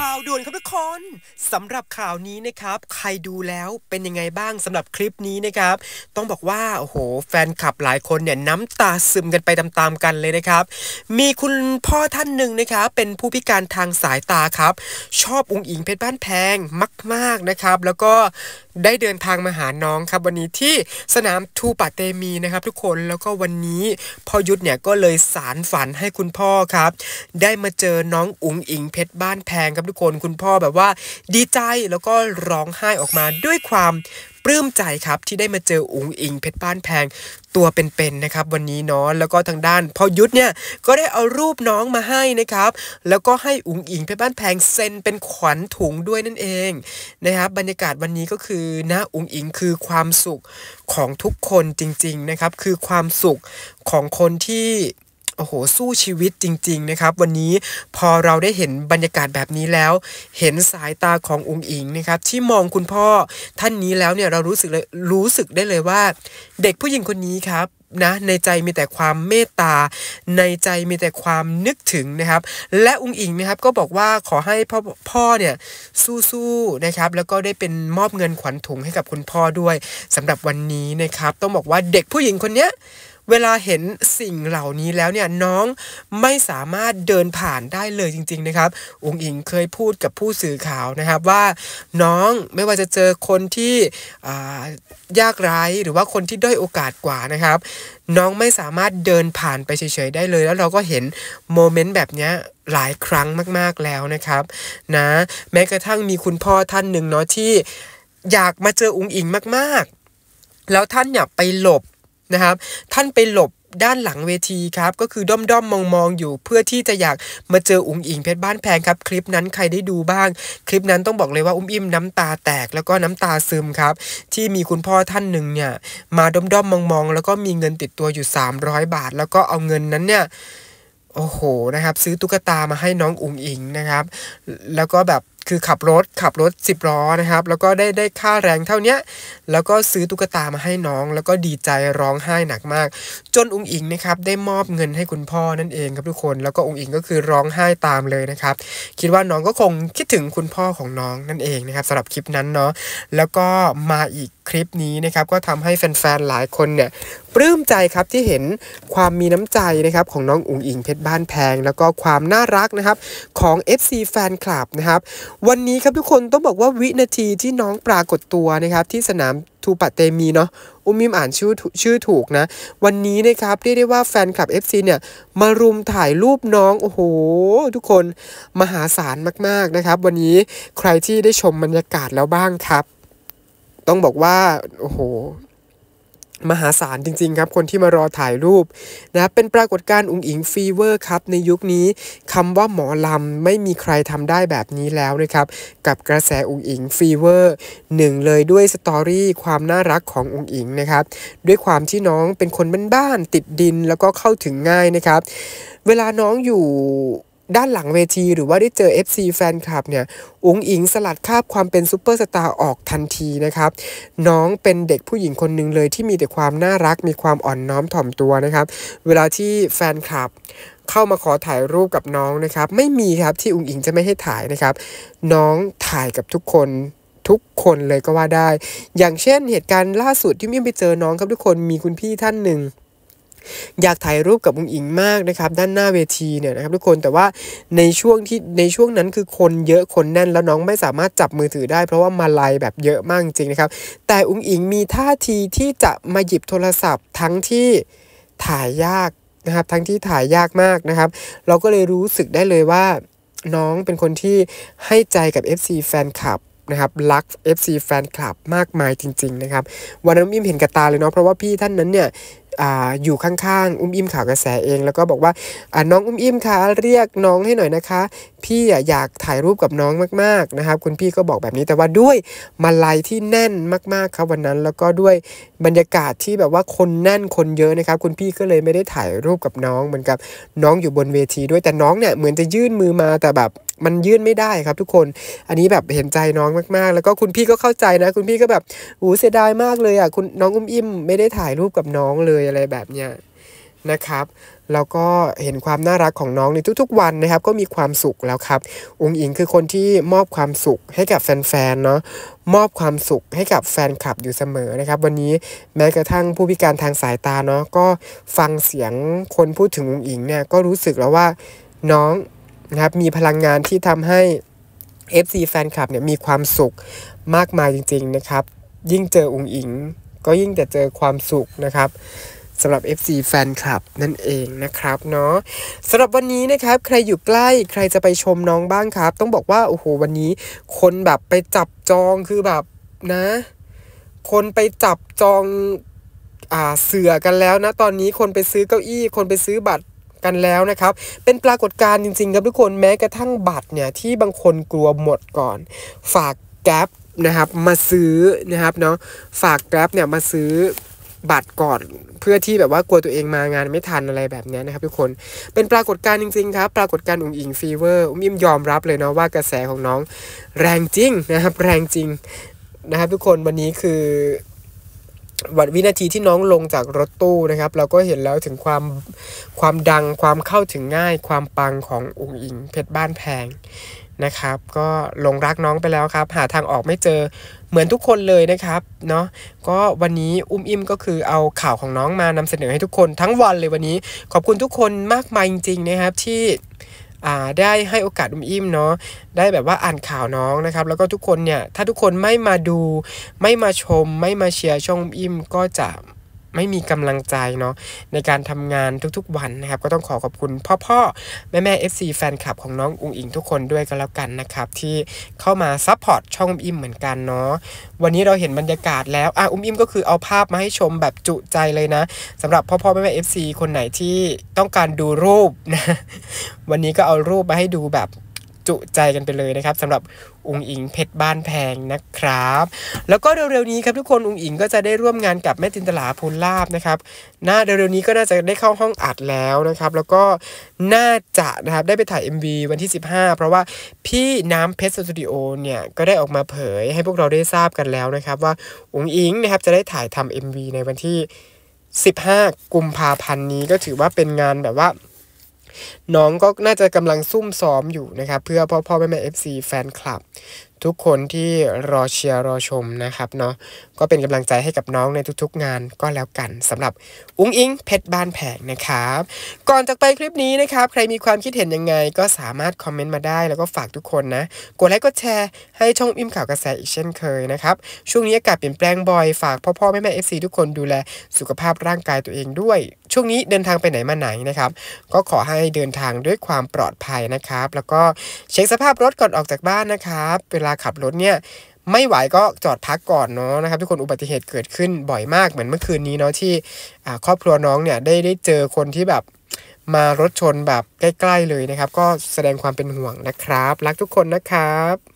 ข่าวด่วนครับทุกคนสำหรับข่าวนี้นะครับใครดูแล้วเป็นยังไงบ้างสำหรับคลิปนี้นะครับ ต้องบอกว่าโอ้โหแฟนคลับหลายคนเนี่ยน้ำตาซึมกันไปตามๆกันเลยนะครับมีคุณพ่อท่านหนึ่งนะครับเป็นผู้พิการทางสายตาครับชอบองค์อิงเพชรบ้านแพงมากๆนะครับ แล้วก็ได้เดินทางมาหาน้องครับวันนี้ที่สนามทูปาเตมีนะครับ ทุกคนแล้วก็วันนี้พ่อยุทธเนี่ยก็เลยสารฝันให้คุณพ่อครับได้มาเจอน้องอุ๋งอิงเพชรบ้านแพงครับทุกคนคุณพ่อแบบว่าดีใจแล้วก็ร้องไห้ออกมาด้วยความปลื้มใจครับที่ได้มาเจออุ๋งอิงเพชรบ้านแพงตัวเป็นๆนะครับวันนี้เนาะแล้วก็ทางด้านพ่อยุทธเนี่ยก็ได้เอารูปน้องมาให้นะครับ แล้วก็ให้อุ๋งอิงเพชรบ้านแพงเซ็นเป็นขวัญถุงด้วยนั่นเองนะครับ บรรยากาศวันนี้ก็คือนะอุ๋งอิงคือความสุขของทุกคนจริง ๆ นะครับ คือความสุขของคนที่โอ้โหสู้ชีวิตจริงๆนะครับวันนี้พอเราได้เห็นบรรยากาศแบบนี้แล้ว เห็นสายตาขององค์อิงนะครับที่มองคุณพ่อท่านนี้แล้วเนี่ยเรารู้สึกเลยรู้สึกได้เลยว่า เด็กผู้หญิงคนนี้ครับนะในใจมีแต่ความเมตตา ในใจมีแต่ความนึกถึงนะครับ และองค์อิงนะครับก็บอกว่าขอให้พ่อพ่อเนี่ยสู้ๆนะครับแล้วก็ได้เป็นมอบเงินขวัญถุงให้กับคุณพ่อด้วย สำหรับวันนี้นะครับต้องบอกว่าเด็กผู้หญิงคนเนี้ยเวลาเห็นสิ่งเหล่านี้แล้วเนี่ย น้องไม่สามารถเดินผ่านได้เลยจริง ๆนะครับองค์อิงเคยพูดกับผู้สื่อข่าวนะครับ ว่าน้องไม่ว่าจะเจอคนที่ยากไร้หรือว่าคนที่ด้อยโอกาสกว่านะครับ น้องไม่สามารถเดินผ่านไปเฉยๆ ได้เลยแล้วเราก็เห็นโมเมนต์แบบนี้หลายครั้งมากๆแล้วนะครับนะแม้กระทั่งมีคุณพ่อท่านหนึ่งเนาะที่อยากมาเจออุงอิงมากๆแล้วท่านเนี่ยไปหลบนะครับท่านไปหลบด้านหลังเวทีครับก็คือด้อมด้อมมองมองอยู่ เพื่อที่จะอยากมาเจออุ้งอิงเพชรบ้านแพงครับคลิปนั้นใครได้ดูบ้าง คลิปนั้นต้องบอกเลยว่าอุ้มอิ่มน้ำตาแตกแล้วก็น้ำตาซึมครับที่มีคุณพ่อท่านหนึ่งเนี่ยมาด้อมด้อมมองมองแล้วก็มีเงินติดตัวอยู่ 300 บาท แล้วก็เอาเงินนั้นเนี่ยโอ้โหนะครับซื้อตุ๊กตามาให้น้องอุ้งอิงนะครับ แล้วก็แบบคือขับรถขับรถ 10ล้อนะครับแล้วก็ได้ได้ค่าแรงเท่านี้แล้วก็ซื้อตุ๊กตามาให้น้อง แล้วก็ดีใจร้องไห้หนักมาก จนอุงอิงนะครับได้มอบเงินให้คุณพ่อนั่นเองครับทุกคนแล้วก็อุงอิงก็คือร้องไห้ตามเลยนะครับคิดว่าน้องก็คงคิดถึงคุณพ่อของน้องนั่นเองนะครับสำหรับคลิปนั้นเนาะแล้วก็มาอีกคลิปนี้นะครับก็ทำให้แฟนๆหลายคนเนี่ยปลื้มใจครับที่เห็นความมีน้ำใจนะครับของน้องอุงอิงเพชรบ้านแพงแล้วก็ความน่ารักนะครับของ FC แฟนคลับนะครับวันนี้ครับทุกคนต้องบอกว่าวินาทีที่น้องปรากฏตัวนะครับที่สนามทูปะเตมีเนาะอุ้มมิมอ่านชื่อชื่อถูกนะ วันนี้นะครับเรียกได้ว่าแฟนคลับ FC เนี่ย มารุมถ่ายรูปน้องโอ้โหทุกคนมหาศาลมาก ๆนะครับ วันนี้ใครที่ได้ชมบรรยากาศแล้วบ้างครับ ต้องบอกว่าโอ้โหมหาศาลจริงๆ ครับ คนที่มารอถ่ายรูปนะเป็นปรากฏการณ์อุงอิงฟีเวอร์ครับในยุคนี้คำว่าหมอลำไม่มีใครทำได้แบบนี้แล้วนะครับกับกระแสอุงอิงฟีเวอร์หนึ่งเลยด้วยสตอรี่ความน่ารักขององุงอิงนะครับด้วยความที่น้องเป็นคนบ้านๆติดดินแล้วก็เข้าถึงง่ายนะครับเวลาน้องอยู่ด้านหลังเวทีหรือว่าได้เจอ FC แฟนคลับเนี่ยอุ้งอิงสลัดคาบความเป็นซูเปอร์สตาร์ออกทันทีนะครับน้องเป็นเด็กผู้หญิงคนหนึ่งเลย ที่มีแต่ความน่ารักมีความอ่อนน้อมถ่อมตัวนะครับเวลาที่แฟนคลับ เข้ามาขอถ่ายรูปกับน้องนะครับไม่มีครับที่อุ้งอิงจะไม่ให้ถ่ายนะครับน้องถ่ายกับทุกคนทุกคนเลยก็ว่าได้ อย่างเช่นเหตุการณ์ล่าสุด ที่มิ้งไปเจอน้องครับทุกคนมีคุณพี่ท่านหนึ่งอยากถ่ายรูปกับอุ้งอิงมาก นะครับ ด้านหน้าเวทีเนี่ยนะครับทุกคนแต่ว่าในช่วงที่ในช่วงนั้นคือคนเยอะคนแน่นแล้วน้องไม่สามารถจับมือถือได้เพราะว่ามาลายแบบเยอะมากจริงนะครับแต่อุ้งอิงมีท่าทีที่จะมาหยิบโทรศัพท์ ทั้งที่ถ่ายยากนะครับทั้งที่ถ่ายยากมากนะครับ เราก็เลยรู้สึกได้เลยว่าน้องเป็นคนที่ให้ใจกับ FC แฟนคลับนะครับ รัก FC แฟนคลับมากมายจริงๆนะครับวันนั้นอิมเห็นกับตาเลยเนาะเพราะว่าพี่ท่านนั้นเนี่ยอยู่ข้างๆ อุ้มอิ่มข่าวกระแสเอง แล้วก็บอกว่าน้องอุ้มอิ่มคะเรียกน้องให้หน่อยนะคะ พี่อยากถ่ายรูปกับน้องมากๆนะครับคุณพี่ก็บอกแบบนี้แต่ว่าด้วยมาลัยที่แน่นมากๆ ครับวันนั้นแล้วก็ด้วยบรรยากาศที่แบบว่าคนแน่นคนเยอะนะครับคุณพี่ก็เลยไม่ได้ถ่ายรูปกับน้องเหมือนกับน้องอยู่บนเวทีด้วยแต่น้องเนี่ยเหมือนจะยื่นมือมาแต่แบบมันยื่นไม่ได้ครับทุกคน อันนี้แบบเห็นใจน้องมากๆ แล้วก็คุณพี่ก็เข้าใจนะคุณพี่ก็แบบโอ้เสียดายมากเลยอ่ะ คุณน้องอุ้มอิ่มไม่ได้ถ่ายรูปกับน้องเลยอะไรแบบเนี้ยนะครับ แล้วก็เห็นความน่ารักของน้องในทุก ๆ วันนะครับก็มีความสุขแล้วครับองค์อิงคือคนที่มอบความสุขให้กับแฟนๆเนาะ มอบความสุขให้กับแฟนคลับอยู่เสมอนะครับวันนี้แม้กระทั่งผู้พิการทางสายตาเนาะก็ฟังเสียงคนพูดถึงองค์อิงเนี่ยก็รู้สึกแล้วว่าน้องนะครับมีพลังงานที่ทำให้ FC แฟนคลับเนี่ยมีความสุขมากมายจริงๆนะครับยิ่งเจออุ๋งอิง ก็ยิ่งแต่เจอความสุขนะครับสำหรับ FC แฟนคลับนั่นเองนะครับเนาะสำหรับวันนี้นะครับใครอยู่ใกล้ใครจะไปชมน้องบ้างครับ ต้องบอกว่าโอ้โห วันนี้คนแบบไปจับจองคือแบบนะคนไปจับจองอ่าเสือกันแล้วนะตอนนี้คนไปซื้อเก้าอี้ คนไปซื้อบัตรกันแล้วนะครับ เป็นปรากฏการณ์จริงๆครับทุกคน แม้กระทั่งบัตรเนี่ยที่บางคนกลัวหมดก่อน ฝากแกลบนะครับมาซื้อนะครับเนาะ ฝากแกลบเนี่ยมาซื้อบัตรก่อน เพื่อที่แบบว่ากลัวตัวเองมางานไม่ทันอะไรแบบนี้นะครับทุกคน เป็นปรากฏการณ์จริงๆครับ ปรากฏการณ์อุ้งอิงฟีเวอร์อุ้มยิ้มยอมรับเลยเนาะว่ากระแสของน้องแรงจริงนะครับแรงจริงนะครับทุกคนวันนี้คือวันวินาทีที่น้องลงจากรถตู้นะครับ เราก็เห็นแล้วถึงความ ความดังความเข้าถึงง่าย ความปังขององค์อิงเพชรบ้านแพงนะครับ ก็ลงรักน้องไปแล้วครับ หาทางออกไม่เจอเหมือนทุกคนเลยนะครับ เนาะก็วันนี้อุ้มอิ่มก็คือเอาข่าวของน้องมานำเสนอให้ทุกคน ทั้งวันเลยวันนี้ขอบคุณทุกคนมากมายจริงๆนะครับที่ได้ให้โอกาสอุ้มอิ่มเนาะได้แบบว่าอ่านข่าวน้องนะครับ แล้วก็ทุกคนเนี่ย ถ้าทุกคนไม่มาดูไม่มาชม ไม่มาเชียร์ช่องอุ้มอิ่มก็จะไม่มีกำลังใจเนาะในการทำงานทุกๆวันนะครับ ก็ต้องขอขอบคุณพ่อพ่อแม่แม่เอฟซีแฟนคลับของน้องอุงอิงทุกคนด้วยก็แล้วกันนะครับ ที่เข้ามาซัพพอร์ตช่องอิมเหมือนกันเนาะวันนี้เราเห็นบรรยากาศแล้วอ่ะอุ้มอิมก็คือเอาภาพมาให้ชมแบบจุใจเลยนะ สำหรับพ่อพ่อแม่แม่เอฟซีคนไหนที่ต้องการดูรูปนะวันนี้ก็เอารูปมาให้ดูแบบจุใจกันไปเลยนะครับสำหรับอุงอิงเพชรบ้านแพงนะครับ แล้วก็เร็วๆนี้ครับทุกคนอุงอิงก็จะได้ร่วมงานกับแม่จินตลาพูลลาบนะครับน่าเร็วๆนี้ก็น่าจะได้เข้าห้องอัดแล้วนะครับแล้วก็น่าจะนะครับได้ไปถ่าย MV วันที่ 15 เพราะว่าพี่น้ำเพชรสตูดิโอเนี่ยก็ได้ออกมาเผยให้พวกเราได้ทราบกันแล้วนะครับว่าอุงอิงนะครับจะได้ถ่ายทำ MV ในวันที่ 15กุมภาพันธ์นี้ก็ถือว่าเป็นงานแบบว่าน้องก็น่าจะกำลังซุ่มซ้อมอยู่นะครับเพื่อพ่อพ่อแม่แม่เอฟซีแฟนคลับ ทุกคนที่รอเชียร์รอชมนะครับเนาะก็เป็นกำลังใจให้กับน้องในทุกๆงานก็แล้วกันสำหรับ อุ้งอิงเพชรบ้านแผงนะครับ ก่อนจากไปคลิปนี้นะครับ ใครมีความคิดเห็นยังไงก็สามารถคอมเมนต์มาได้ แล้วก็ฝากทุกคนนะ กดไลค์กดแชร์ให้ช่องอิ่มข่าวกระแสอีกเช่นเคยนะครับช่วงนี้อากาศเปลี่ยนแปลงบ่อยฝากพ่อพ่อแม่แม่เอฟซีทุกคนดูแลสุขภาพร่างกายตัวเองด้วยช่วงนี้เดินทางไปไหนมาไหนนะครับ ก็ขอให้เดินทางด้วยความปลอดภัยนะครับ แล้วก็เช็คสภาพรถก่อนออกจากบ้านนะครับเวลาขับรถเนี่ยไม่ไหวก็จอดพักก่อนเนาะนะครับทุกคนอุบัติเหตุเกิดขึ้นบ่อยมากเหมือนเมื่อคืนนี้เนาะที่ครอบครัวน้องเนี่ยได้ได้เจอคนที่แบบมารถชนแบบใกล้ ๆ เลยนะครับ ก็แสดงความเป็นห่วงนะครับ รักทุกคนนะครับ